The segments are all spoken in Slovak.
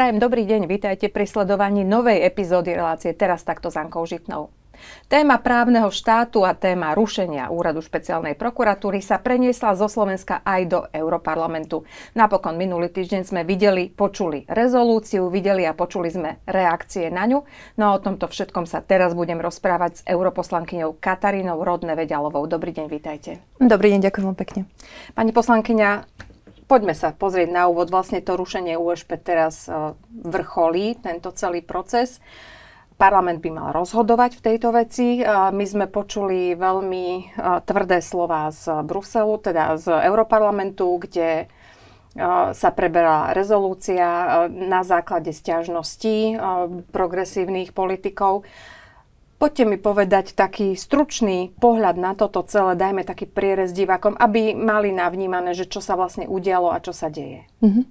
Prajem dobrý deň, vítajte pri sledovaní novej epizódy relácie Teraz takto s Ankou Žitnou. Téma právneho štátu a téma rušenia úradu špeciálnej prokuratúry sa preniesla zo Slovenska aj do Europarlamentu. Napokon minulý týždeň sme videli, počuli rezolúciu, videli a počuli sme reakcie na ňu. No a o tomto všetkom sa teraz budem rozprávať s europoslankyňou Katarínou Rodnevedialovou. Dobrý deň, vítajte. Dobrý deň, ďakujem vám pekne. Pani poslankyňa, poďme sa pozrieť na úvod. Vlastne to rušenie USP teraz e, vrcholí, tento celý proces. Parlament by mal rozhodovať v tejto veci. E, my sme počuli veľmi e, tvrdé slova z Bruselu, teda z Europarlamentu, kde sa preberá rezolúcia na základe stiažností progresívnych politikov. Poďte mi povedať taký stručný pohľad na toto celé, dajme taký prierez divákom, aby mali navnímané, že čo sa vlastne udialo a čo sa deje. Mm-hmm.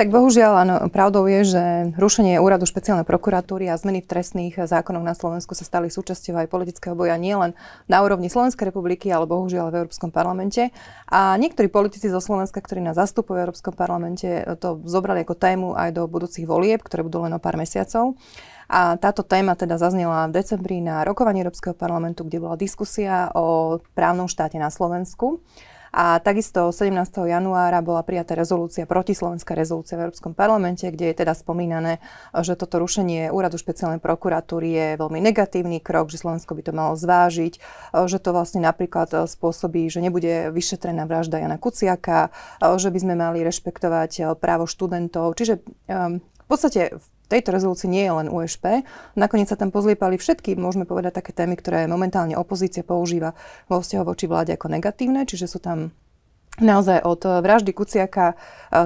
Tak bohužiaľ, áno, pravdou je, že rušenie úradu špeciálnej prokuratúry a zmeny v trestných zákonoch na Slovensku sa stali súčasťou aj politického boja nielen na úrovni Slovenskej republiky, ale bohužiaľ v Európskom parlamente. A niektorí politici zo Slovenska, ktorí nás zastupujú v Európskom parlamente, to zobrali ako tému aj do budúcich volieb, ktoré budú len o pár mesiacov. A táto téma teda zaznela v decembri na rokovaní Európskeho parlamentu, kde bola diskusia o právnom štáte na Slovensku. A takisto 17. januára bola prijatá rezolúcia, protislovenská rezolúcia v Európskom parlamente, kde je teda spomínané, že toto rušenie úradu špeciálnej prokuratúry je veľmi negatívny krok, že Slovensko by to malo zvážiť, že to vlastne napríklad spôsobí, že nebude vyšetrená vražda Jana Kuciaka, že by sme mali rešpektovať právo študentov. Čiže ehm, v podstate v tejto rezolúcii nie je len USP. Nakoniec sa tam pozliepali všetky, môžeme povedať, také témy, ktoré momentálne opozícia používa vo vzťahu voči vláde ako negatívne, čiže sú tam naozaj od eh, vraždy Kuciaka eh,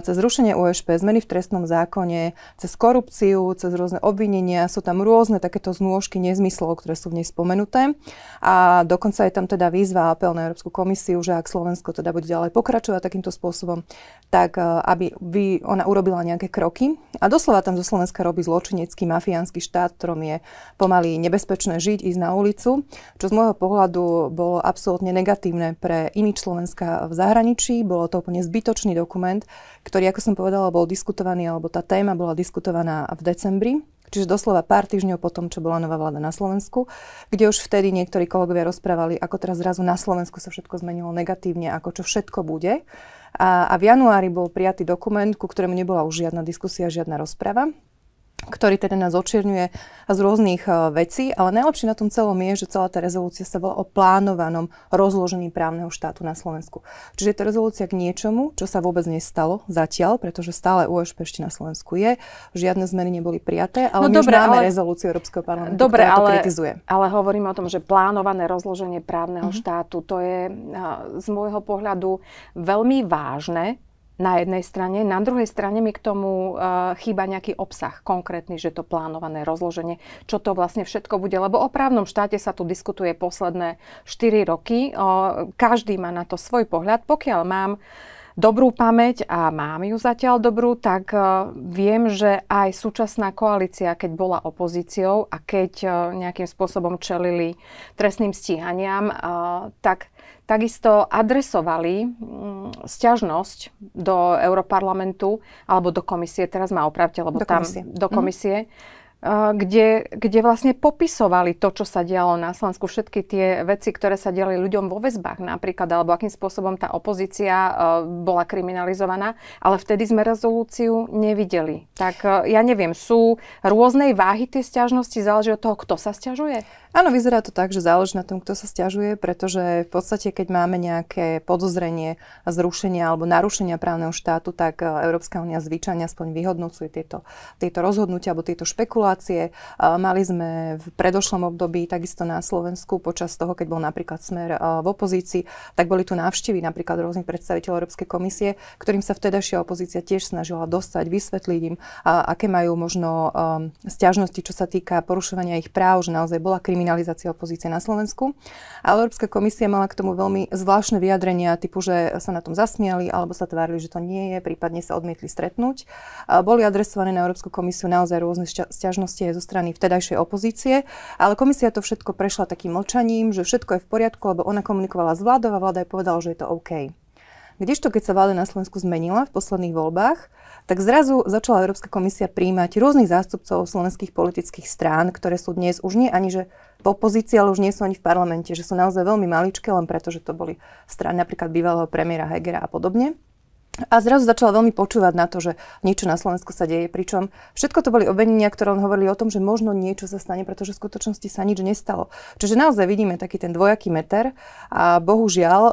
cez zrušenie USP, zmeny v trestnom zákone, cez korupciu, cez rôzne obvinenia, sú tam rôzne takéto znôžky nezmyslov, ktoré sú v nej spomenuté. A dokonca je tam teda výzva a apel na Európsku komisiu, že ak Slovensko teda bude ďalej pokračovať takýmto spôsobom, tak eh, aby by ona urobila nejaké kroky. A doslova tam zo Slovenska robí zločinecký mafiánsky štát, ktorom je pomaly nebezpečné žiť, ísť na ulicu, čo z môjho pohľadu bolo absolútne negatívne pre imič Slovenska v zahraničí končí, bolo to úplne zbytočný dokument, ktorý, ako som povedala, bol diskutovaný, alebo tá téma bola diskutovaná v decembri čiže doslova pár týždňov po tom, čo bola nová vláda na Slovensku, kde už vtedy niektorí kolegovia rozprávali, ako teraz zrazu na Slovensku sa všetko zmenilo negatívne, ako čo všetko bude. A, a v januári bol prijatý dokument, ku ktorému nebola už žiadna diskusia, žiadna rozprava ktorý teda nás očierňuje z rôznych eh, vecí, ale najlepšie na tom celom je, že celá tá rezolúcia sa volá o plánovanom rozložení právneho štátu na Slovensku. Čiže je to rezolúcia k niečomu, čo sa vôbec nestalo zatiaľ, pretože stále UŠP ešte na Slovensku je, žiadne zmeny neboli prijaté, ale no my dobre, máme ale... rezolúciu Európskeho parlamentu, dobre, ktorá to ale, kritizuje. Ale hovoríme o tom, že plánované rozloženie právneho mm-hmm. štátu, to je eh, z môjho pohľadu veľmi vážne, na jednej strane. Na druhej strane mi k tomu e, chýba nejaký obsah konkrétny, že to plánované rozloženie, čo to vlastne všetko bude. Lebo o právnom štáte sa tu diskutuje posledné 4 roky. každý má na to svoj pohľad. Pokiaľ mám dobrú pamäť a mám ju zatiaľ dobrú, tak e, viem, že aj súčasná koalícia, keď bola opozíciou a keď e, nejakým spôsobom čelili trestným stíhaniam, e, tak takisto adresovali sťažnosť do Europarlamentu alebo do komisie, teraz ma opravte, lebo do tam komisie. do mhm. komisie. Mm Eh, kde, kde vlastne popisovali to, čo sa dialo na Slovensku, všetky tie veci, ktoré sa diali ľuďom vo väzbách napríklad, alebo akým spôsobom tá opozícia eh, bola kriminalizovaná, ale vtedy sme rezolúciu nevideli. Tak eh, ja neviem, sú rôznej váhy tie stiažnosti, záleží od toho, kto sa stiažuje? Áno, vyzerá to tak, že záleží na tom, kto sa stiažuje, pretože v podstate, keď máme nejaké podozrenie zrušenia alebo narušenia právneho štátu, tak Európska únia zvyčajne aspoň vyhodnocuje tieto, tieto rozhodnutia alebo tieto špekulácie inflácie. Mali sme v predošlom období takisto na Slovensku počas toho, keď bol napríklad smer v opozícii, tak boli tu návštevy napríklad rôznych predstaviteľov Európskej komisie, ktorým sa vtedajšia opozícia tiež snažila dostať, vysvetliť im, aké majú možno um, stiažnosti, čo sa týka porušovania ich práv, že naozaj bola kriminalizácia opozície na Slovensku. A Európska komisia mala k tomu veľmi zvláštne vyjadrenia, typu, že sa na tom zasmiali alebo sa tvárili, že to nie je, prípadne sa odmietli stretnúť. Boli adresované na Európsku komisiu naozaj rôzne sťažnosti stiažnosti aj zo strany vtedajšej opozície, ale komisia to všetko prešla takým mlčaním, že všetko je v poriadku, lebo ona komunikovala s vládou a vláda aj povedala, že je to OK. Kdežto keď sa vláda na Slovensku zmenila v posledných voľbách, tak zrazu začala Európska komisia príjmať rôznych zástupcov slovenských politických strán, ktoré sú dnes už nie ani že v opozícii, ale už nie sú ani v parlamente, že sú naozaj veľmi maličké, len preto, že to boli strany napríklad bývalého premiéra Hegera a podobne. A zrazu začala veľmi počúvať na to, že niečo na Slovensku sa deje. Pričom všetko to boli obvinenia, ktoré on hovorili o tom, že možno niečo sa stane, pretože v skutočnosti sa nič nestalo. Čiže naozaj vidíme taký ten dvojaký meter a bohužiaľ e,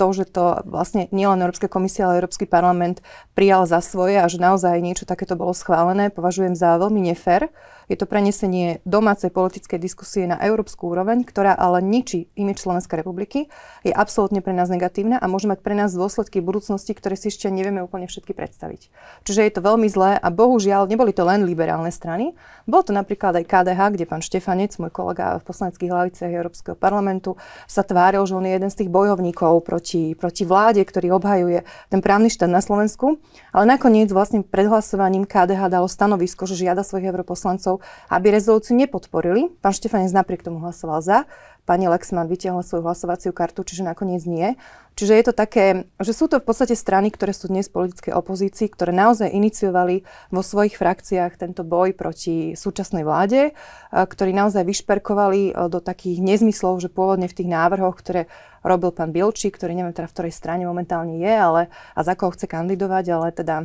to, že to vlastne nielen Európska komisia, ale Európsky parlament prijal za svoje a že naozaj niečo takéto bolo schválené, považujem za veľmi nefér. Je to prenesenie domácej politickej diskusie na európsku úroveň, ktorá ale ničí imi Slovenskej republiky, je absolútne pre nás negatívna a môže mať pre nás dôsledky budúcnosti, ktoré si ešte nevieme úplne všetky predstaviť. Čiže je to veľmi zlé a bohužiaľ neboli to len liberálne strany. Bol to napríklad aj KDH, kde pán Štefanec, môj kolega v poslaneckých hlaviciach Európskeho parlamentu, sa tváril, že on je jeden z tých bojovníkov proti, proti vláde, ktorý obhajuje ten právny štát na Slovensku. Ale nakoniec vlastne pred hlasovaním KDH dalo stanovisko, že žiada svojich europoslancov poslancov, aby rezolúciu nepodporili. Pán Štefanec napriek tomu hlasoval za. Pani Lexman vytiahla svoju hlasovaciu kartu, čiže nakoniec nie. Čiže je to také, že sú to v podstate strany, ktoré sú dnes v politickej opozícii, ktoré naozaj iniciovali vo svojich frakciách tento boj proti súčasnej vláde, e, ktorí naozaj vyšperkovali e, do takých nezmyslov, že pôvodne v tých návrhoch, ktoré robil pán Bilčík, ktorý neviem teda v ktorej strane momentálne je, ale a za koho chce kandidovať, ale teda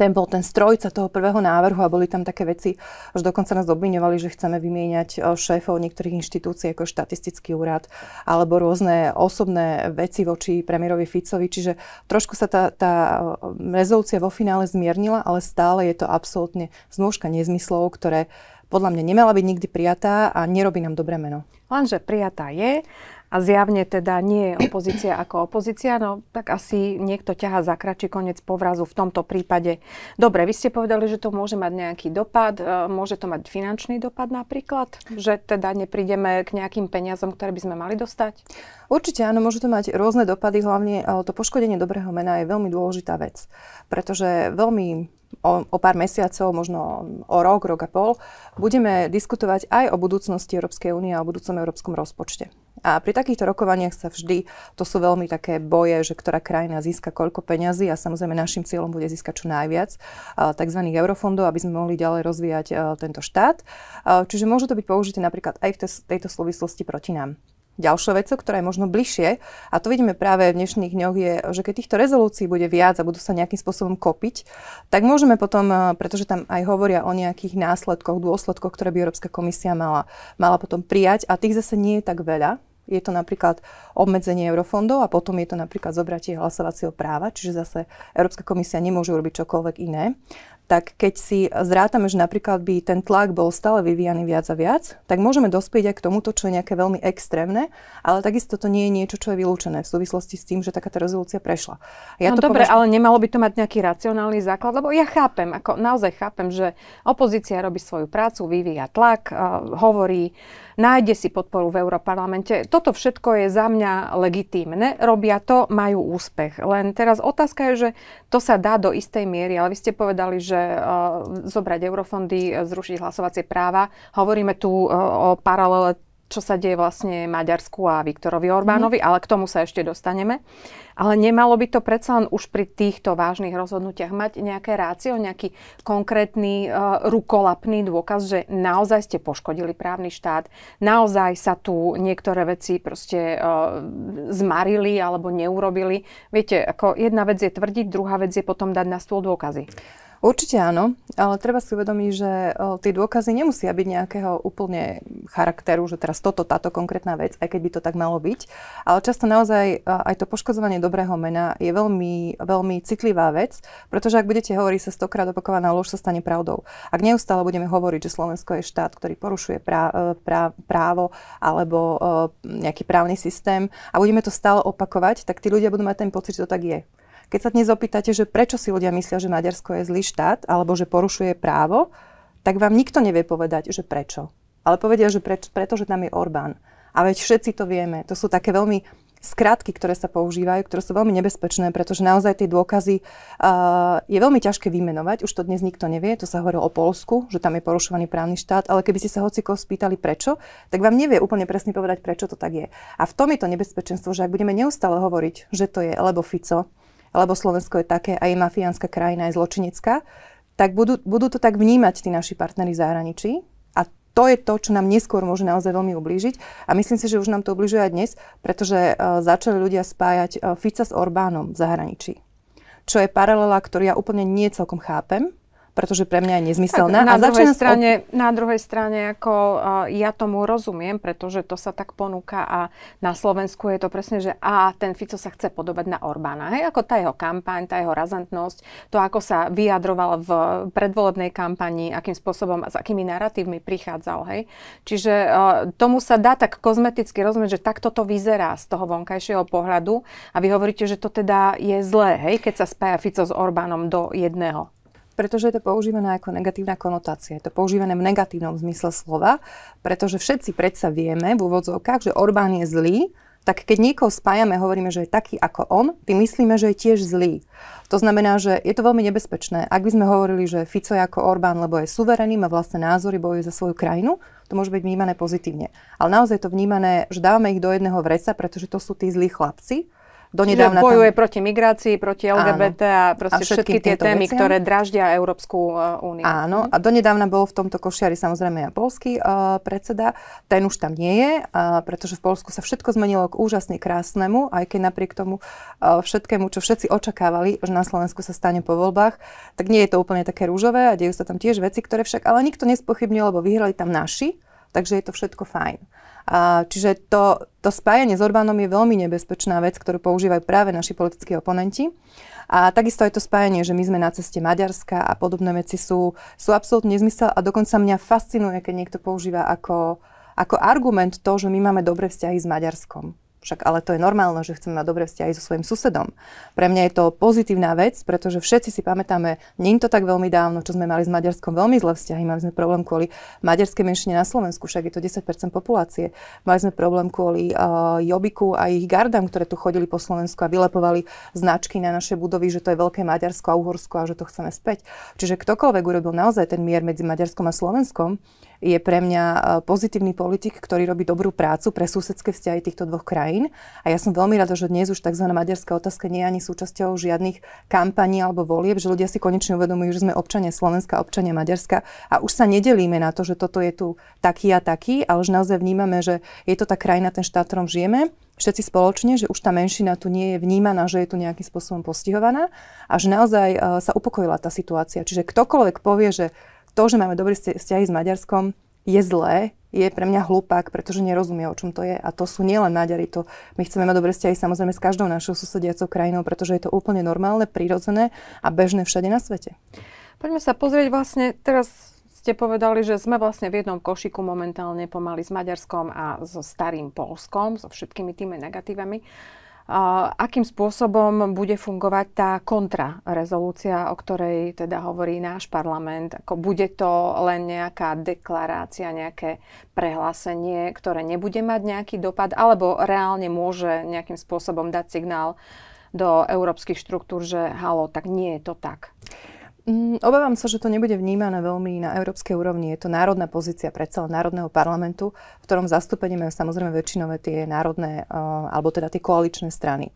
ten bol ten strojca toho prvého návrhu a boli tam také veci, až dokonca nás obviňovali, že chceme vymieňať e, šéfov niektorých inštitúcií ako štatistický úrad alebo rôzne osobné veci voči premiérovi Ficovi. Čiže trošku sa tá, tá e, rezolúcia vo finále zmiernila, ale stále je to absolútne znúžka nezmyslov, ktoré podľa mňa nemala byť nikdy prijatá a nerobí nám dobré meno. Lenže prijatá je a zjavne teda nie je opozícia ako opozícia, no tak asi niekto ťaha za kračí koniec povrazu v tomto prípade. Dobre, vy ste povedali, že to môže mať nejaký dopad, e, môže to mať finančný dopad napríklad, že teda neprídeme k nejakým peniazom, ktoré by sme mali dostať? Určite áno, môže to mať rôzne dopady, hlavne to poškodenie dobrého mena je veľmi dôležitá vec, pretože veľmi o, o pár mesiacov, možno o rok, rok a pol, budeme diskutovať aj o budúcnosti Európskej únie a o budúcom európskom rozpočte. A pri takýchto rokovaniach sa vždy, to sú veľmi také boje, že ktorá krajina získa koľko peňazí a samozrejme našim cieľom bude získať čo najviac tzv. eurofondov, aby sme mohli ďalej rozvíjať tento štát. Čiže môžu to byť použité napríklad aj v tejto súvislosti proti nám. Ďalšia vec, ktorá je možno bližšie, a to vidíme práve v dnešných dňoch, je, že keď týchto rezolúcií bude viac a budú sa nejakým spôsobom kopiť, tak môžeme potom, eh, pretože tam aj hovoria o nejakých následkoch, dôsledkoch, ktoré by Európska komisia mala, mala potom prijať a tých zase nie je tak veľa, je to napríklad obmedzenie eurofondov a potom je to napríklad zobratie hlasovacieho práva, čiže zase Európska komisia nemôže urobiť čokoľvek iné tak keď si zrátame, že napríklad by ten tlak bol stále vyvíjaný viac a viac, tak môžeme dospieť aj k tomuto, čo je nejaké veľmi extrémne, ale takisto to nie je niečo, čo je vylúčené v súvislosti s tým, že takáto rezolúcia prešla. Ja no to dobre, považ... ale nemalo by to mať nejaký racionálny základ, lebo ja chápem, ako naozaj chápem, že opozícia robí svoju prácu, vyvíja tlak, hovorí, nájde si podporu v Európarlamente. Toto všetko je za mňa legitímne, robia to, majú úspech. Len teraz otázka je, že to sa dá do istej miery, ale vy ste povedali, že e, zobrať eurofondy, e, zrušiť hlasovacie práva. Hovoríme tu e, o paralele čo sa deje vlastne Maďarsku a Viktorovi Orbánovi, mm. ale k tomu sa ešte dostaneme. Ale nemalo by to predsa len už pri týchto vážnych rozhodnutiach mať nejaké rácio, nejaký konkrétny uh, rukolapný dôkaz, že naozaj ste poškodili právny štát, naozaj sa tu niektoré veci proste uh, zmarili alebo neurobili. Viete, ako jedna vec je tvrdiť, druhá vec je potom dať na stôl dôkazy. Určite áno, ale treba si uvedomiť, že e, tie dôkazy nemusia byť nejakého úplne charakteru, že teraz toto, táto konkrétna vec, aj keď by to tak malo byť. Ale často naozaj e, aj to poškodzovanie dobrého mena je veľmi, veľmi citlivá vec, pretože ak budete hovoriť sa stokrát opakovaná lož, sa stane pravdou. Ak neustále budeme hovoriť, že Slovensko je štát, ktorý porušuje prá, e, prá, právo alebo nejaký právny systém a budeme to stále opakovať, tak tí ľudia budú mať ten pocit, že to tak je. Keď sa dnes opýtate, že prečo si ľudia myslia, že Maďarsko je zlý štát alebo že porušuje právo, tak vám nikto nevie povedať, že prečo. Ale povedia, že preč, preto, že tam je Orbán. A veď všetci to vieme. To sú také veľmi skratky, ktoré sa používajú, ktoré sú veľmi nebezpečné, pretože naozaj tie dôkazy uh, je veľmi ťažké vymenovať, už to dnes nikto nevie, to sa hovorilo o Polsku, že tam je porušovaný právny štát, ale keby ste sa hocikoho spýtali prečo, tak vám nevie úplne presne povedať, prečo to tak je. A v tom je to nebezpečenstvo, že ak budeme neustále hovoriť, že to je lebo Fico, lebo Slovensko je také aj je mafiánska krajina, je zločinecká, tak budú, budú to tak vnímať tí naši partnery v zahraničí. A to je to, čo nám neskôr môže naozaj veľmi ublížiť. A myslím si, že už nám to ublížuje aj dnes, pretože uh, začali ľudia spájať uh, Fica s Orbánom v zahraničí. Čo je paralela, ktorú ja úplne nie celkom chápem, pretože pre mňa je nezmyselná. Tak, na, a druhej strane, od... na druhej strane, ako uh, ja tomu rozumiem, pretože to sa tak ponúka a na Slovensku je to presne, že a ten Fico sa chce podobať na Orbána. Hej, ako tá jeho kampaň, tá jeho razantnosť, to ako sa vyjadroval v predvolebnej kampani, akým spôsobom a s akými narratívmi prichádzal. Hej. Čiže uh, tomu sa dá tak kozmeticky rozumieť, že takto to vyzerá z toho vonkajšieho pohľadu a vy hovoríte, že to teda je zlé, hej, keď sa spája Fico s Orbánom do jedného. Pretože je to používané ako negatívna konotácia. Je to používané v negatívnom zmysle slova, pretože všetci predsa vieme v úvodzovkách, že Orbán je zlý, tak keď niekoho spájame, hovoríme, že je taký ako on, my myslíme, že je tiež zlý. To znamená, že je to veľmi nebezpečné. Ak by sme hovorili, že Fico je ako Orbán, lebo je suverený, má vlastné názory, bojuje za svoju krajinu, to môže byť vnímané pozitívne. Ale naozaj je to vnímané, že dávame ich do jedného vreca, pretože to sú tí zlí chlapci, donedávna Že bojuje tam... proti migrácii, proti LGBT áno. a proste a všetky tie témy, veciam. ktoré draždia Európsku e, úniu. Áno, a donedávna bol v tomto košiari samozrejme aj polský uh, predseda. Ten už tam nie je, uh, pretože v Polsku sa všetko zmenilo k úžasne krásnemu, aj keď napriek tomu uh, všetkému, čo všetci očakávali, že na Slovensku sa stane po voľbách, tak nie je to úplne také rúžové a dejú sa tam tiež veci, ktoré však ale nikto nespochybnil, lebo vyhrali tam naši, takže je to všetko fajn. A, čiže to, to spájanie s Orbánom je veľmi nebezpečná vec, ktorú používajú práve naši politickí oponenti. A takisto aj to spájanie, že my sme na ceste Maďarska a podobné veci sú, sú absolútne nezmysel a dokonca mňa fascinuje, keď niekto používa ako, ako argument to, že my máme dobré vzťahy s Maďarskom. Však ale to je normálne, že chceme mať dobré vzťahy so svojim susedom. Pre mňa je to pozitívna vec, pretože všetci si pamätáme, nie je to tak veľmi dávno, čo sme mali s Maďarskom veľmi zlé vzťahy. Mali sme problém kvôli maďarskej menšine na Slovensku, však je to 10 populácie. Mali sme problém kvôli uh, Jobiku a ich gardám, ktoré tu chodili po Slovensku a vylepovali značky na naše budovy, že to je veľké Maďarsko a Uhorsko a že to chceme späť. Čiže ktokoľvek urobil naozaj ten mier medzi Maďarskom a Slovenskom, je pre mňa e, pozitívny politik, ktorý robí dobrú prácu pre susedské vzťahy týchto dvoch krajín. A ja som veľmi rada, že dnes už tzv. maďarská otázka nie je ani súčasťou žiadnych kampaní alebo volieb, že ľudia si konečne uvedomujú, že sme občania Slovenska, občania Maďarska a už sa nedelíme na to, že toto je tu taký a taký, ale už naozaj vnímame, že je to tá krajina, ten štát, ktorom žijeme všetci spoločne, že už tá menšina tu nie je vnímaná, že je tu nejakým spôsobom postihovaná a že naozaj e, sa upokojila tá situácia. Čiže ktokoľvek povie, že to, že máme dobré vzťahy s Maďarskom, je zlé, je pre mňa hlupák, pretože nerozumie, o čom to je. A to sú nielen Maďari, to my chceme mať dobré vzťahy samozrejme s každou našou susediacou krajinou, pretože je to úplne normálne, prírodzené a bežné všade na svete. Poďme sa pozrieť vlastne teraz ste povedali, že sme vlastne v jednom košiku momentálne pomaly s Maďarskom a so starým Polskom, so všetkými tými negatívami. Uh, akým spôsobom bude fungovať tá kontrarezolúcia, o ktorej teda hovorí náš parlament. Ako bude to len nejaká deklarácia, nejaké prehlásenie, ktoré nebude mať nejaký dopad, alebo reálne môže nejakým spôsobom dať signál do európskych štruktúr, že halo, tak nie je to tak. Mm, obávam sa, že to nebude vnímané veľmi na európskej úrovni. Je to národná pozícia predsa národného parlamentu, v ktorom zastúpenie majú samozrejme väčšinové tie národné, eh, alebo teda tie koaličné strany.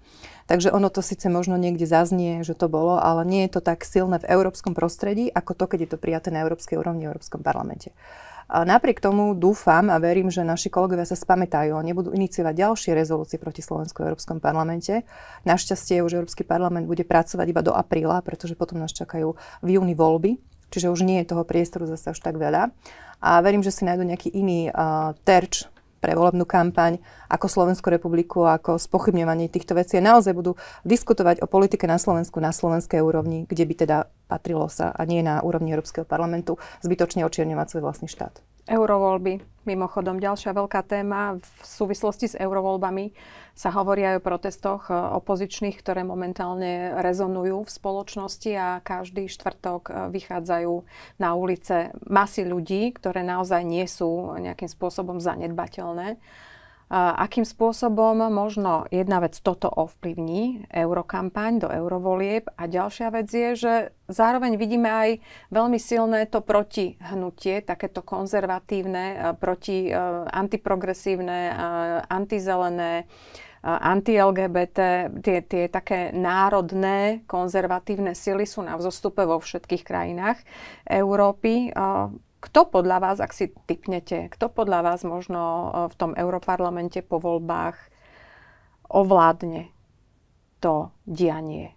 Takže ono to síce možno niekde zaznie, že to bolo, ale nie je to tak silné v európskom prostredí, ako to, keď je to prijaté na európskej úrovni v Európskom parlamente. Napriek tomu dúfam a verím, že naši kolegovia sa spamätajú a nebudú iniciovať ďalšie rezolúcie proti Slovensku v Európskom parlamente. Našťastie už Európsky parlament bude pracovať iba do apríla, pretože potom nás čakajú v júni voľby, čiže už nie je toho priestoru zase až tak veľa. A verím, že si nájdú nejaký iný uh, terč pre volebnú kampaň, ako Slovensku republiku, ako spochybňovanie týchto vecí. A naozaj budú diskutovať o politike na Slovensku na slovenskej úrovni, kde by teda patrilo sa a nie na úrovni Európskeho parlamentu zbytočne očierňovať svoj vlastný štát. Eurovoľby, mimochodom ďalšia veľká téma v súvislosti s eurovoľbami sa hovorí aj o protestoch e, opozičných, ktoré momentálne rezonujú v spoločnosti a každý štvrtok e, vychádzajú na ulice masy ľudí, ktoré naozaj nie sú nejakým spôsobom zanedbateľné akým spôsobom možno jedna vec toto ovplyvní eurokampaň do eurovolieb a ďalšia vec je, že zároveň vidíme aj veľmi silné to protihnutie, takéto konzervatívne, e, proti e, antiprogresívne, e, antizelené, anti-LGBT, tie, tie také národné konzervatívne sily sú na vzostupe vo všetkých krajinách Európy. Kto podľa vás, ak si typnete, kto podľa vás možno e, v tom Európarlamente po voľbách ovládne to dianie?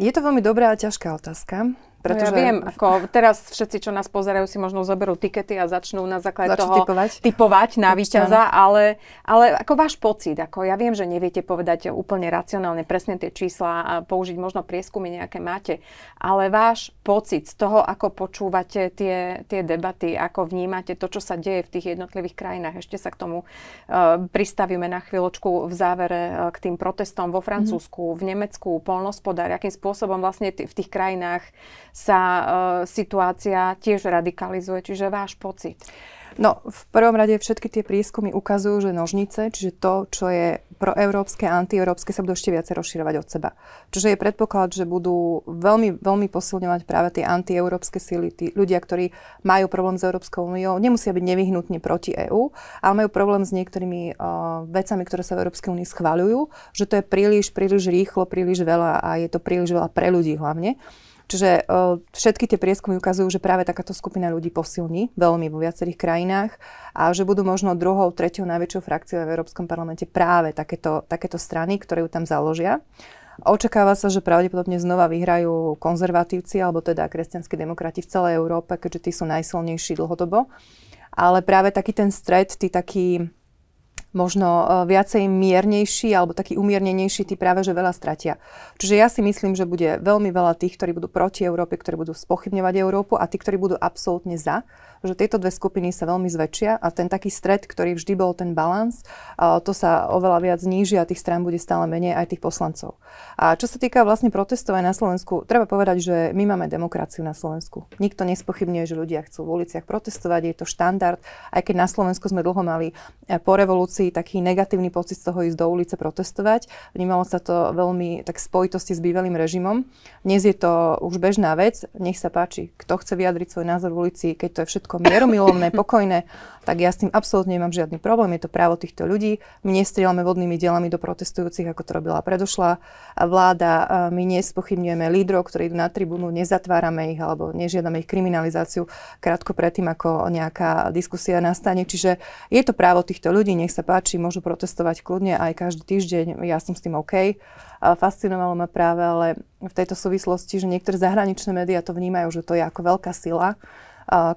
Je to veľmi dobrá a ťažká otázka. Pretože... No ja viem, ako teraz všetci, čo nás pozerajú, si možno zoberú tikety a začnú na základe Začu toho typovať, typovať na výťaza, ale, ale ako váš pocit, ako ja viem, že neviete povedať úplne racionálne presne tie čísla a použiť možno prieskumy nejaké máte, ale váš pocit z toho, ako počúvate tie, tie debaty, ako vnímate to, čo sa deje v tých jednotlivých krajinách, ešte sa k tomu uh, pristavíme na chvíľočku v závere uh, k tým protestom vo mhm. Francúzsku, mm-hmm. v Nemecku, polnospodár, akým spôsobom vlastne t- v tých krajinách sa e, situácia tiež radikalizuje, čiže váš pocit. No, v prvom rade všetky tie prieskumy ukazujú, že nožnice, čiže to, čo je proeurópske a antieurópske, sa budú ešte viacej rozširovať od seba. Čiže je predpoklad, že budú veľmi, veľmi posilňovať práve tie antieurópske síly, tí ľudia, ktorí majú problém s Európskou úniou, nemusia byť nevyhnutne proti EÚ, ale majú problém s niektorými uh, vecami, ktoré sa v Európskej únii schváľujú, že to je príliš, príliš rýchlo, príliš veľa a je to príliš veľa pre ľudí hlavne. Čiže všetky tie prieskumy ukazujú, že práve takáto skupina ľudí posilní veľmi vo viacerých krajinách a že budú možno druhou, treťou najväčšou frakciou v Európskom parlamente práve takéto, takéto strany, ktoré ju tam založia. Očakáva sa, že pravdepodobne znova vyhrajú konzervatívci alebo teda kresťanskí demokrati v celej Európe, keďže tí sú najsilnejší dlhodobo. Ale práve taký ten stred, tí takí možno e, viacej miernejší alebo taký umiernenejší, tí práve že veľa stratia. Čiže ja si myslím, že bude veľmi veľa tých, ktorí budú proti Európe, ktorí budú spochybňovať Európu a tí, ktorí budú absolútne za, že tieto dve skupiny sa veľmi zväčšia a ten taký stred, ktorý vždy bol ten balans, e, to sa oveľa viac zníži a tých strán bude stále menej aj tých poslancov. A čo sa týka vlastne protestov aj na Slovensku, treba povedať, že my máme demokraciu na Slovensku. Nikto nespochybňuje, že ľudia chcú v uliciach protestovať, je to štandard, aj keď na Slovensku sme dlho mali e, po revolúcii emócií taký negatívny pocit z toho ísť do ulice protestovať. Vnímalo sa to veľmi tak spojitosti s bývalým režimom. Dnes je to už bežná vec, nech sa páči, kto chce vyjadriť svoj názor v ulici, keď to je všetko mieromilovné, pokojné, tak ja s tým absolútne nemám žiadny problém, je to právo týchto ľudí. My nestrieľame vodnými dielami do protestujúcich, ako to robila predošlá vláda. My nespochybňujeme lídrov, ktorí idú na tribúnu, nezatvárame ich alebo nežiadame ich kriminalizáciu krátko predtým, ako nejaká diskusia nastane. Čiže je to právo týchto ľudí, nech sa páči, môžu protestovať kľudne aj každý týždeň, ja som s tým OK. Fascinovalo ma práve, ale v tejto súvislosti, že niektoré zahraničné médiá to vnímajú, že to je ako veľká sila,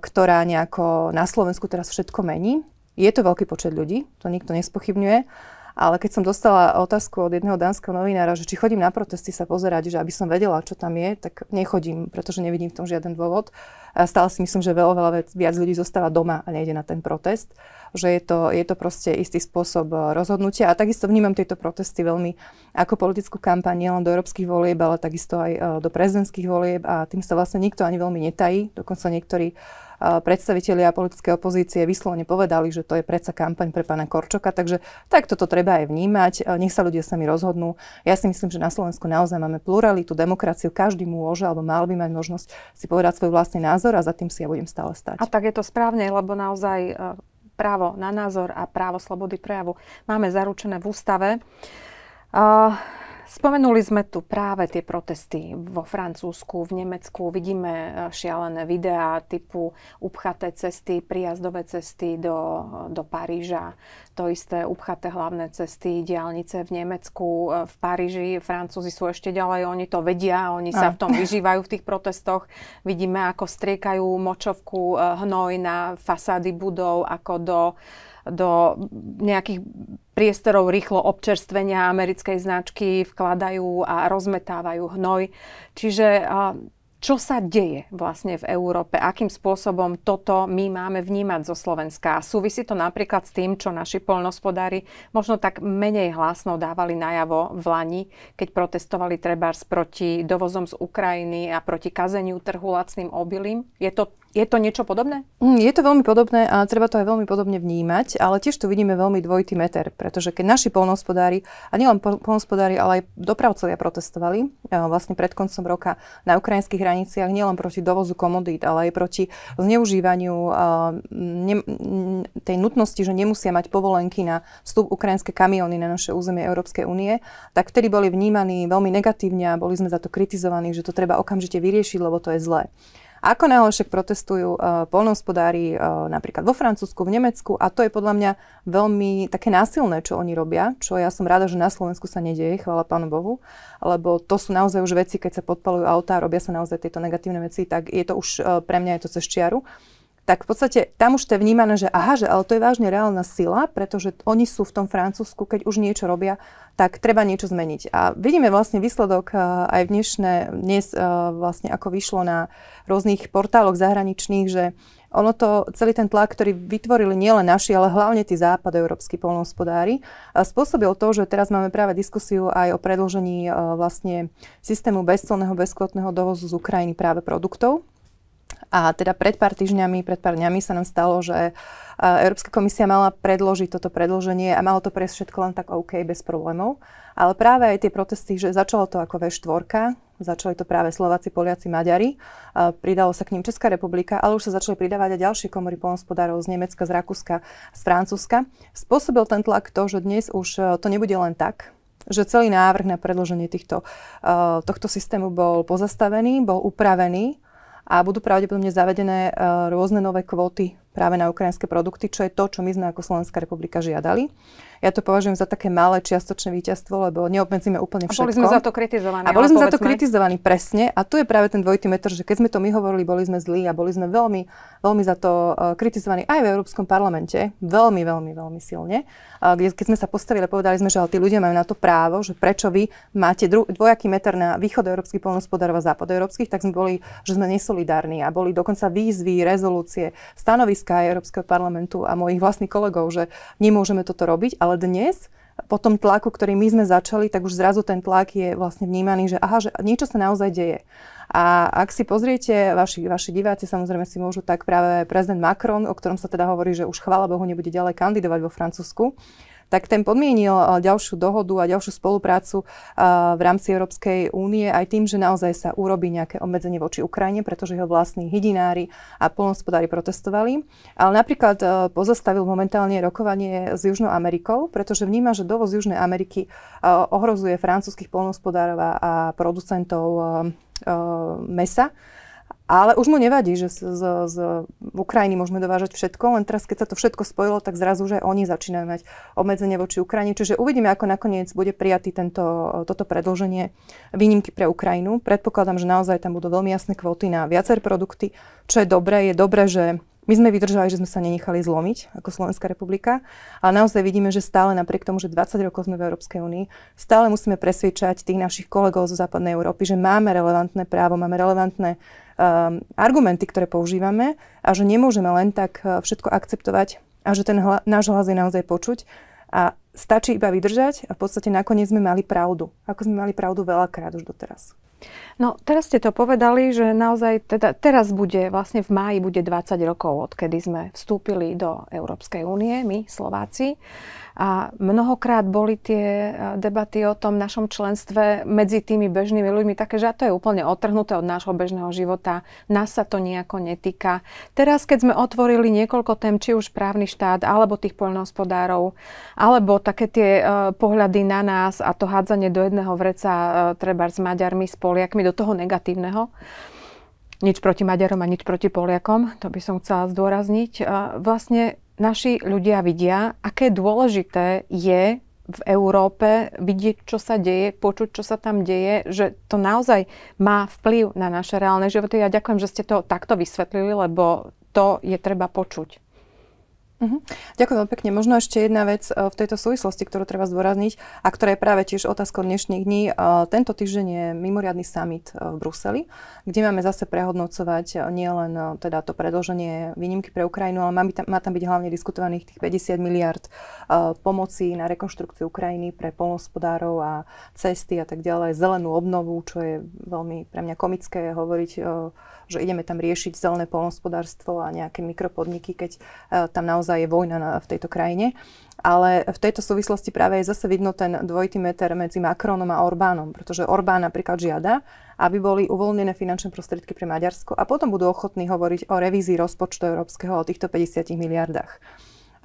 ktorá nejako na Slovensku teraz všetko mení. Je to veľký počet ľudí, to nikto nespochybňuje, ale keď som dostala otázku od jedného dánskeho novinára, že či chodím na protesty sa pozerať, že aby som vedela, čo tam je, tak nechodím, pretože nevidím v tom žiaden dôvod. A stále si myslím, že veľa, veľa viac ľudí zostáva doma a nejde na ten protest že je to, je to proste istý spôsob eh, rozhodnutia. A takisto vnímam tieto protesty veľmi ako politickú kampaň nielen do európskych volieb, ale takisto aj eh, do prezidentských volieb a tým sa vlastne nikto ani veľmi netají. Dokonca niektorí eh, predstavitelia politickej opozície vyslovene povedali, že to je predsa kampaň pre pána Korčoka, takže takto to treba aj vnímať, nech sa ľudia sami rozhodnú. Ja si myslím, že na Slovensku naozaj máme pluralitu, demokraciu, každý môže alebo mal by mať možnosť si povedať svoj vlastný názor a za tým si ja budem stále stať. A tak je to správne, lebo naozaj právo na názor a právo slobody prejavu máme zaručené v ústave. Spomenuli sme tu práve tie protesty vo Francúzsku, v Nemecku. Vidíme eh, šialené videá typu upchaté cesty, prijazdové cesty do, do Paríža. To isté upchaté hlavné cesty, diálnice v Nemecku, eh, v Paríži. Francúzi sú ešte ďalej, oni to vedia, oni sa v tom vyžívajú v tých protestoch. Vidíme, ako striekajú močovku eh, hnoj na fasády budov, ako do do nejakých priestorov rýchlo občerstvenia americkej značky, vkladajú a rozmetávajú hnoj. Čiže čo sa deje vlastne v Európe, akým spôsobom toto my máme vnímať zo Slovenska. A súvisí to napríklad s tým, čo naši polnospodári možno tak menej hlasno dávali najavo v Lani, keď protestovali trebárs proti dovozom z Ukrajiny a proti kazeniu trhu lacným obilím. Je to je to niečo podobné? Mm, je to veľmi podobné a treba to aj veľmi podobne vnímať, ale tiež tu vidíme veľmi dvojitý meter, pretože keď naši polnohospodári, a nielen polnohospodári, ale aj dopravcovia protestovali vlastne pred koncom roka na ukrajinských hraniciach nielen proti dovozu komodít, ale aj proti zneužívaniu ne, tej nutnosti, že nemusia mať povolenky na vstup ukrajinské kamióny na naše územie Európskej únie, tak vtedy boli vnímaní veľmi negatívne a boli sme za to kritizovaní, že to treba okamžite vyriešiť, lebo to je zlé. Ako náhle však protestujú uh, eh, polnohospodári uh, eh, napríklad vo Francúzsku, v Nemecku a to je podľa mňa veľmi také násilné, čo oni robia, čo ja som rada, že na Slovensku sa nedieje, chvála Pánu Bohu, lebo to sú naozaj už veci, keď sa podpalujú autá, robia sa naozaj tieto negatívne veci, tak je to už uh, pre mňa je to cez čiaru tak v podstate tam už to je vnímané, že aha, že ale to je vážne reálna sila, pretože oni sú v tom Francúzsku, keď už niečo robia, tak treba niečo zmeniť. A vidíme vlastne výsledok eh, aj v dnešné, dnes eh, vlastne ako vyšlo na rôznych portáloch zahraničných, že ono to, celý ten tlak, ktorý vytvorili nielen naši, ale hlavne tí európsky polnohospodári, eh, spôsobil to, že teraz máme práve diskusiu aj o predlžení vlastne systému bezcelného, bezkvotného dovozu z Ukrajiny práve produktov, a teda pred pár týždňami, pred pár dňami sa nám stalo, že e, Európska komisia mala predložiť toto predloženie a malo to prejsť všetko len tak OK, bez problémov. Ale práve aj tie protesty, že začalo to ako V4, začali to práve Slováci, Poliaci, Maďari, e, pridalo sa k ním Česká republika, ale už sa začali pridávať aj ďalšie komory polnospodárov z Nemecka, z Rakúska, z Francúzska. Spôsobil ten tlak to, že dnes už e, to nebude len tak, že celý návrh na predloženie týchto, tohto systému bol pozastavený, bol upravený a budú pravdepodobne zavedené eh, rôzne nové kvóty práve na ukrajinské produkty, čo je to, čo my sme ako Slovenská republika žiadali. Ja to považujem za také malé čiastočné víťazstvo, lebo neobmedzíme úplne všetko. A boli sme za to kritizovaní. A boli sme povedzme. za to kritizovaní, presne. A tu je práve ten dvojitý metr, že keď sme to my hovorili, boli sme zlí a boli sme veľmi, veľmi za to e, kritizovaní aj v Európskom parlamente, veľmi, veľmi, veľmi silne. keď sme sa postavili a povedali sme, že ale tí ľudia majú na to právo, že prečo vy máte dvojaký meter na európsky polnospodárov a európskych, tak sme boli, že sme nesolidárni a boli dokonca výzvy, rezolúcie, stanoviska ťažiska Európskeho parlamentu a mojich vlastných kolegov, že nemôžeme toto robiť, ale dnes po tom tlaku, ktorý my sme začali, tak už zrazu ten tlak je vlastne vnímaný, že aha, že niečo sa naozaj deje. A ak si pozriete, vaši, vaši diváci samozrejme si môžu tak práve prezident Macron, o ktorom sa teda hovorí, že už chvála Bohu nebude ďalej kandidovať vo Francúzsku, tak ten podmienil eh, ďalšiu dohodu a ďalšiu spoluprácu eh, v rámci Európskej únie aj tým, že naozaj sa urobí nejaké obmedzenie voči Ukrajine, pretože jeho vlastní hydinári a polnospodári protestovali. Ale napríklad eh, pozastavil momentálne rokovanie s Južnou Amerikou, pretože vníma, že dovoz Južnej Ameriky ohrozuje francúzskych polnospodárov a producentov mesa ale už mu nevadí, že z, z, z Ukrajiny môžeme dovážať všetko, len teraz, keď sa to všetko spojilo, tak zrazu, že oni začínajú mať obmedzenie voči Ukrajine. Čiže uvidíme, ako nakoniec bude prijatý tento, toto predlženie výnimky pre Ukrajinu. Predpokladám, že naozaj tam budú veľmi jasné kvóty na viacer produkty, čo je dobré. Je dobré, že my sme vydržali, že sme sa nenechali zlomiť ako Slovenská republika, ale naozaj vidíme, že stále napriek tomu, že 20 rokov sme v Európskej únii, stále musíme presvedčať tých našich kolegov zo západnej Európy, že máme relevantné právo, máme relevantné um, argumenty, ktoré používame a že nemôžeme len tak eh, všetko akceptovať a že ten hla, náš hlas je naozaj počuť. A stačí iba vydržať a v podstate nakoniec sme mali pravdu, ako sme mali pravdu veľakrát už doteraz. No teraz ste to povedali, že naozaj teda teraz bude, vlastne v máji bude 20 rokov, odkedy sme vstúpili do Európskej únie, my Slováci. A mnohokrát boli tie debaty o tom našom členstve medzi tými bežnými ľuďmi také, že to je úplne otrhnuté od nášho bežného života, nás sa to nejako netýka. Teraz, keď sme otvorili niekoľko tém, či už právny štát, alebo tých poľnohospodárov, alebo také tie e, pohľady na nás a to hádzanie do jedného vreca e, treba s Maďarmi, s Poliakmi, do toho negatívneho, nič proti Maďarom a nič proti Poliakom, to by som chcela zdôrazniť. Vlastne naši ľudia vidia, aké dôležité je v Európe vidieť, čo sa deje, počuť, čo sa tam deje, že to naozaj má vplyv na naše reálne životy. Ja ďakujem, že ste to takto vysvetlili, lebo to je treba počuť. Uh-huh. Ďakujem veľmi pekne. Možno ešte jedna vec eh, v tejto súvislosti, ktorú treba zdôrazniť a ktorá je práve tiež otázkou dnešných dní. Eh, tento týždeň je mimoriadný summit eh, v Bruseli, kde máme zase prehodnocovať nielen teda to predloženie výnimky pre Ukrajinu, ale má, tam, má tam byť hlavne diskutovaných tých 50 miliard pomoci na rekonštrukciu Ukrajiny pre polnospodárov a cesty a tak ďalej, zelenú obnovu, čo je veľmi pre mňa komické hovoriť že ideme tam riešiť zelené polnospodárstvo a nejaké mikropodniky, keď e, tam naozaj je vojna na, v tejto krajine. Ale v tejto súvislosti práve je zase vidno ten dvojitý meter medzi Macronom a Orbánom, pretože Orbán napríklad žiada, aby boli uvoľnené finančné prostriedky pre Maďarsko a potom budú ochotní hovoriť o revízii rozpočtu európskeho o týchto 50 miliardách.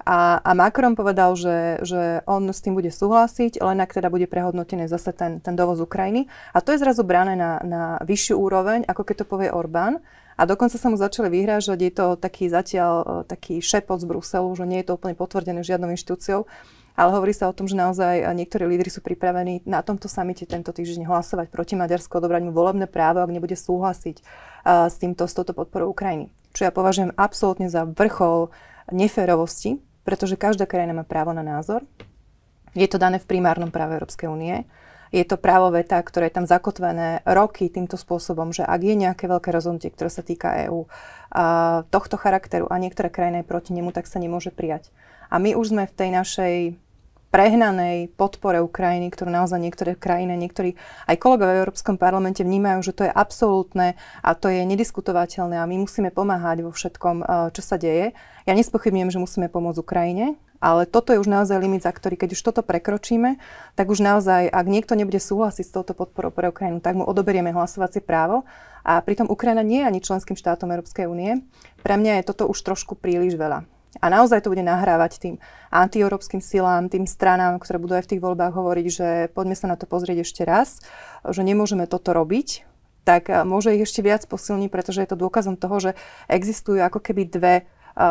A, a Macron povedal, že, že on s tým bude súhlasiť, len ak teda bude prehodnotený zase ten, ten dovoz Ukrajiny. A to je zrazu brané na, na vyššiu úroveň, ako keď to povie Orbán. A dokonca sa mu začali vyhrážať, je to taký zatiaľ e, taký šepot z Bruselu, že nie je to úplne potvrdené žiadnou inštitúciou, ale hovorí sa o tom, že naozaj niektorí lídry sú pripravení na tomto samite tento týždeň hlasovať proti Maďarsku, odobrať mu volebné právo, ak nebude súhlasiť uh, s, týmto, s touto podporou Ukrajiny. Čo ja považujem absolútne za vrchol neférovosti pretože každá krajina má právo na názor. Je to dané v primárnom práve Európskej únie. Je to právo veta, ktoré je tam zakotvené roky týmto spôsobom, že ak je nejaké veľké rozhodnutie, ktoré sa týka EÚ tohto charakteru a niektorá krajina je proti nemu, tak sa nemôže prijať. A my už sme v tej našej prehnanej podpore Ukrajiny, ktorú naozaj niektoré krajiny, niektorí aj kolegovia v Európskom parlamente vnímajú, že to je absolútne a to je nediskutovateľné a my musíme pomáhať vo všetkom, e, čo sa deje. Ja nespochybňujem, že musíme pomôcť Ukrajine, ale toto je už naozaj limit, za ktorý, keď už toto prekročíme, tak už naozaj, ak niekto nebude súhlasiť s touto podporou pre Ukrajinu, tak mu odoberieme hlasovacie právo. A pritom Ukrajina nie je ani členským štátom Európskej únie. Pre mňa je toto už trošku príliš veľa. A naozaj to bude nahrávať tým antieurópskym silám, tým stranám, ktoré budú aj v tých voľbách hovoriť, že poďme sa na to pozrieť ešte raz, že nemôžeme toto robiť, tak e, môže ich ešte viac posilniť, pretože je to dôkazom toho, že existujú ako keby dve e,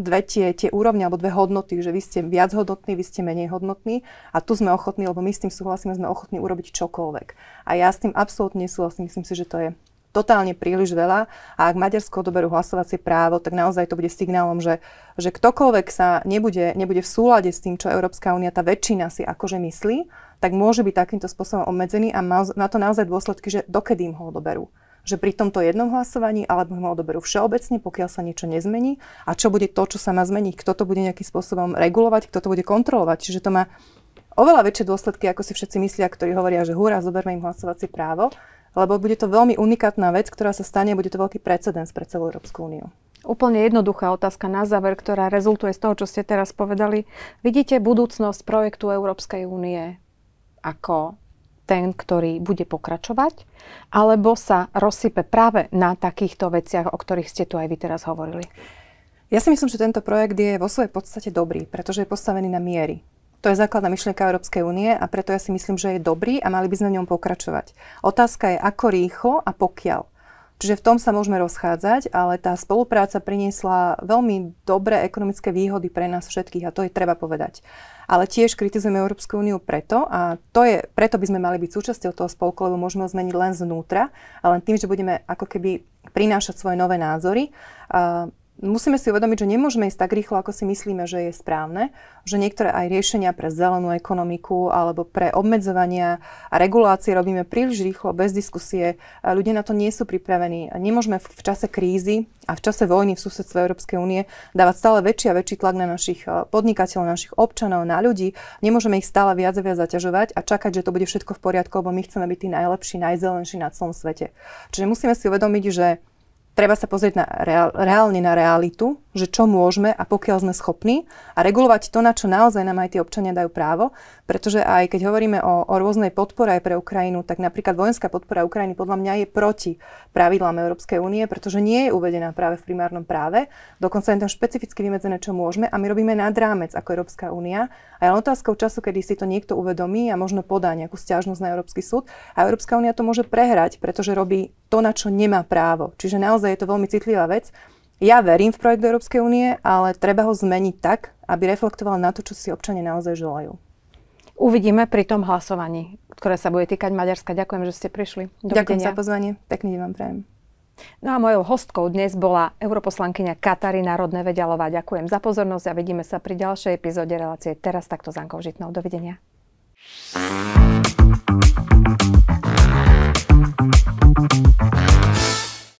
dve tie, tie úrovne alebo dve hodnoty, že vy ste viac hodnotní, vy ste menej hodnotní a tu sme ochotní, lebo my s tým súhlasíme, sme ochotní urobiť čokoľvek. A ja s tým absolútne súhlasím, myslím si, že to je totálne príliš veľa a ak Maďarsko odoberú hlasovacie právo, tak naozaj to bude signálom, že, že ktokoľvek sa nebude, nebude v súlade s tým, čo Európska únia, tá väčšina si akože myslí, tak môže byť takýmto spôsobom obmedzený a má, na to naozaj dôsledky, že dokedy im ho odoberú že pri tomto jednom hlasovaní alebo ho odoberú všeobecne, pokiaľ sa niečo nezmení a čo bude to, čo sa má zmeniť, kto to bude nejakým spôsobom regulovať, kto to bude kontrolovať. Čiže to má oveľa väčšie dôsledky, ako si všetci myslia, ktorí hovoria, že hurá, zoberme im hlasovacie právo lebo bude to veľmi unikátna vec, ktorá sa stane, bude to veľký precedens pre celú Európsku úniu. Úplne jednoduchá otázka na záver, ktorá rezultuje z toho, čo ste teraz povedali. Vidíte budúcnosť projektu Európskej únie ako ten, ktorý bude pokračovať, alebo sa rozsype práve na takýchto veciach, o ktorých ste tu aj vy teraz hovorili? Ja si myslím, že tento projekt je vo svojej podstate dobrý, pretože je postavený na miery. To je základná myšlienka Európskej únie a preto ja si myslím, že je dobrý a mali by sme na ňom pokračovať. Otázka je, ako rýchlo a pokiaľ. Čiže v tom sa môžeme rozchádzať, ale tá spolupráca priniesla veľmi dobré ekonomické výhody pre nás všetkých a to je treba povedať. Ale tiež kritizujeme Európsku úniu preto a to je, preto by sme mali byť súčasťou toho spolku, lebo môžeme ho zmeniť len znútra a len tým, že budeme ako keby prinášať svoje nové názory. Uh, musíme si uvedomiť, že nemôžeme ísť tak rýchlo, ako si myslíme, že je správne, že niektoré aj riešenia pre zelenú ekonomiku alebo pre obmedzovania a regulácie robíme príliš rýchlo, bez diskusie. Ľudia na to nie sú pripravení. Nemôžeme v čase krízy a v čase vojny v susedstve Európskej únie dávať stále väčší a väčší tlak na našich e, podnikateľov, našich občanov, na ľudí. Nemôžeme ich stále viac a viac zaťažovať a čakať, že to bude všetko v poriadku, lebo my chceme byť tí najlepší, najzelenší na celom svete. Čiže musíme si uvedomiť, že treba sa pozrieť na reál, reálne na realitu, že čo môžeme a pokiaľ sme schopní a regulovať to, na čo naozaj nám aj tie občania dajú právo, pretože aj keď hovoríme o, o rôznej podpore aj pre Ukrajinu, tak napríklad vojenská podpora Ukrajiny podľa mňa je proti pravidlám Európskej únie, pretože nie je uvedená práve v primárnom práve, dokonca je tam špecificky vymedzené, čo môžeme a my robíme nad rámec ako Európska únia a je otázkou času, kedy si to niekto uvedomí a možno podá nejakú stiažnosť na Európsky súd a Európska únia to môže prehrať, pretože robí to, na čo nemá právo. Čiže naozaj je to veľmi citlivá vec. Ja verím v projekt Európskej únie, ale treba ho zmeniť tak, aby reflektoval na to, čo si občania naozaj želajú. Uvidíme pri tom hlasovaní, ktoré sa bude týkať Maďarska. Ďakujem, že ste prišli. Dovidenia. Ďakujem za pozvanie. Pekný deň vám prajem. No a mojou hostkou dnes bola europoslankyňa Katarína Rodnevedalová. Ďakujem za pozornosť a vidíme sa pri ďalšej epizóde relácie Teraz takto s Ankou Žitnou. Dovidenia. えっ